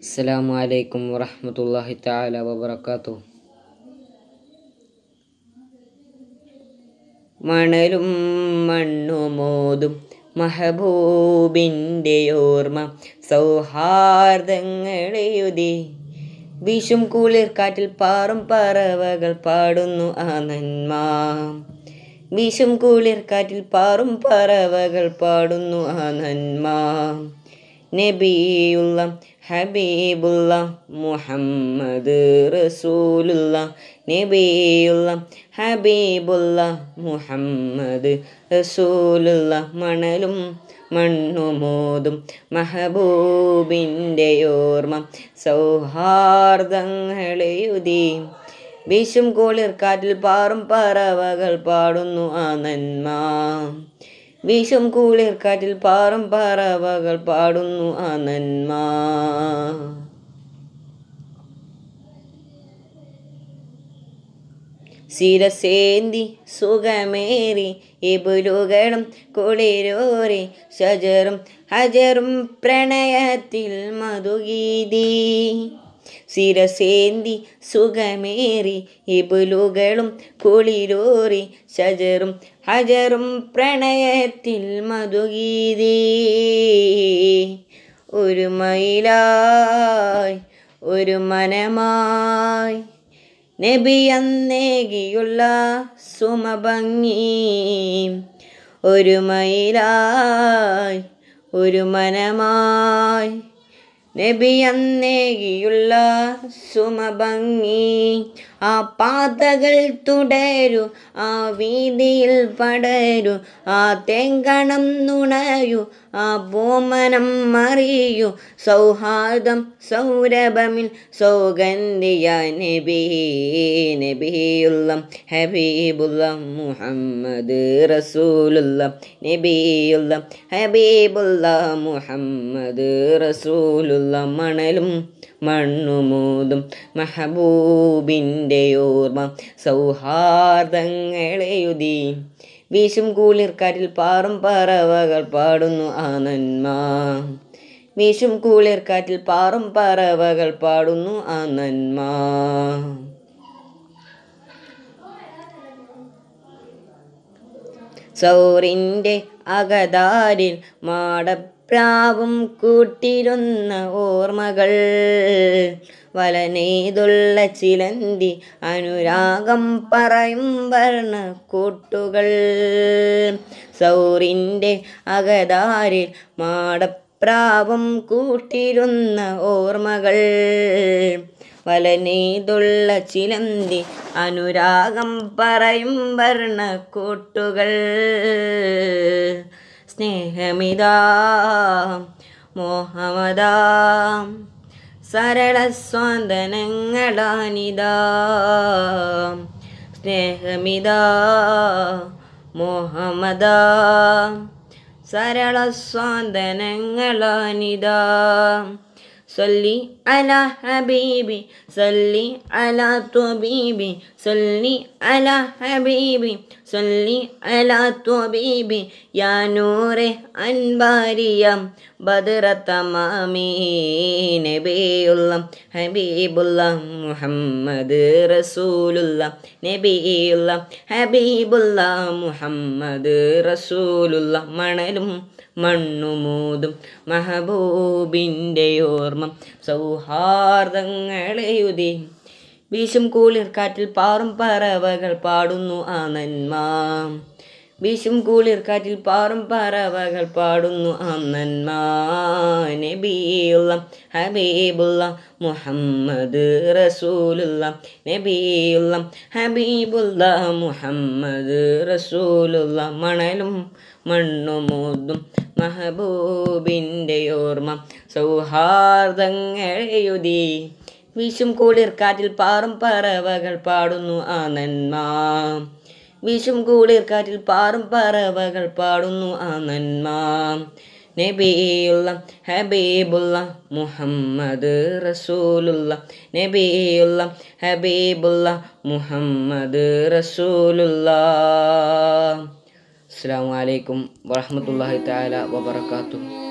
അസ്സലാമു അലൈക്കും വറഹമത്തല്ലാഹി തആല വബറകാതുഹു മണലും മണ്ണുമോതും മഹബൂബിൻ്റെ ഓർമ്മ സൗഹാർദ്ദങ്ങളെയുതി വീശും കൂളിർക്കാറ്റിൽ പാറും പറവകൾ പാടുന്നു ആ നന്മ വീശും പാറും പറവകൾ പാടുന്നു ആ നന്മ നബിയുള്ള ഹബീബുള്ള മുഹമ്മദ് റസൂലുള്ള നബിയുള്ള ഹബീബുള്ള മുഹമ്മദ് റസൂലുള്ള മണലും മണ്ണുമോതും മഹബൂബിൻ്റെ ഓർമ്മ സൗഹാർദ്ദങ്ങളെയുതി വീശും കോളിർക്കാറ്റിൽ പാറും പറവകൾ പാടുന്നു ആ നന്മ വിഷം കൂളിർക്കാറ്റിൽ പാറും പറവകൾ പാടുന്നു ആനന്മാ ശിരസേന്തി സുഖമേറി ഇബുലുകളും കുളിരൂറി ഷജറും ഹജറും പ്രണയത്തിൽ മധുഗീതി ശിരസേന്തി സുഖമേറി ഇബുലുകളും കുളിരൂറി ഷജറും ഹജറും പ്രണയത്തിൽ മധുഗീതീ ഒരു മയിലായി ഒരു മനമായി നബിയന്നേകിയുള്ള സുമഭംഗി ഒരു മയിലായി ഒരു മനമായി 내비안내기율라 수마방이 ആ പാതകൾ തുടരു ആ വീതിയിൽ പടരു ആ തേങ്കണം നുണയു ആ ബോമനം മറിയു സൗഹാർദം സൗരഭമിൽ സൗഗന്ധിയ നബി നബിയുള്ള ഹബീബുള്ള മുഹമ്മദ് റസൂലുള്ള നബിയുള്ള ഹബീബുള്ള മുഹമ്മദ് റസൂലുള്ള മണലും മണ്ണുമൂതും മഹബൂബിൻ്റെ ഓർമ്മ സൗഹാർദ്ദങ്ങളെയുതി വീശും കൂളിർക്കാറ്റിൽ പാറും പറവകൾ പാടുന്നു ആ നന്മ വീശും കൂളിർക്കാറ്റിൽ പാറും പറവകൾ പാടുന്നു ആ നന്മ സൗറിൻ്റെ അകതാരിൽ മാട പ്രാവും കൂട്ടിരുന്ന ഓർമ്മകൾ വലനെയ്തുള്ള ചിലന്തി അനുരാഗം പറയും വർണ്ണ കൂട്ടുകൾ സൗറിൻ്റെ അകതാരിൽ മാടപ്രാവും കൂട്ടിരുന്ന ഓർമ്മകൾ വലനെയ്തുള്ള ചിലന്തി അനുരാഗം പറയും വർണ്ണ കൂട്ടുകൾ സ്നേഹമിതാ മോഹമതാം സരളസ്വാന്തനങ്ങളാനിതാ സ്നേഹമിതാ മോഹമതാ സരളസ്വാന്തനങ്ങളാനിതാ സല്ലി അല ഹബീബി സൊല്ലി അല ത്വബീബി സൊല്ലി അല ഹബീബി സൊല്ലി അലാ യാനൂറെ യാ അൻബാരിയം ബദറത്തമാമീനബിയുള്ള ഹബീബുള്ള മുഹമ്മദ് റസൂലുള്ള നബിയുള്ള ഹബീബുള്ള മുഹമ്മദ് റസൂലുള്ള മണലും മണ്ണുമൂതും മഹബൂബിൻ്റെ ഓർമ്മ സൗഹാർദ്ദങ്ങളെയുതി വീശും കൂളിർക്കാറ്റിൽ പാറും പറവകൾ പാടുന്നു ആ നന്മ വീശും കൂളിർക്കാറ്റിൽ പാറും പറവകൾ പാടുന്നു അന്നന്മ നബിയുള്ള ഹബീബുള്ള മുഹമ്മദ് റസൂലുള്ള നബിയുള്ള ഹബീബുള്ള മുഹമ്മദ് റസൂലുള്ള മണലും മണ്ണുമൂതും മഹബൂബിൻ്റെ ഓർമ്മ സൗഹാർദ്ദങ്ങളെഴുതി വീശും കൂളിർക്കാറ്റിൽ പാറും പറവകൾ പാടുന്നു ആനന്മാ വീശും കൂളിർക്കാറ്റിൽ പാറും പറവകൾ പാടുന്നു ആനന്മാ നബിയുള്ള ഹബീബുള്ള മുഹമ്മദ് റസൂലുള്ള നബിയുള്ള ഹബീബുള്ള മുഹമ്മദ് റസൂലുള്ള അസ്സാം വലൈക്കും വാഹമത്തല്ലാഹി താല വബറകാതുഹു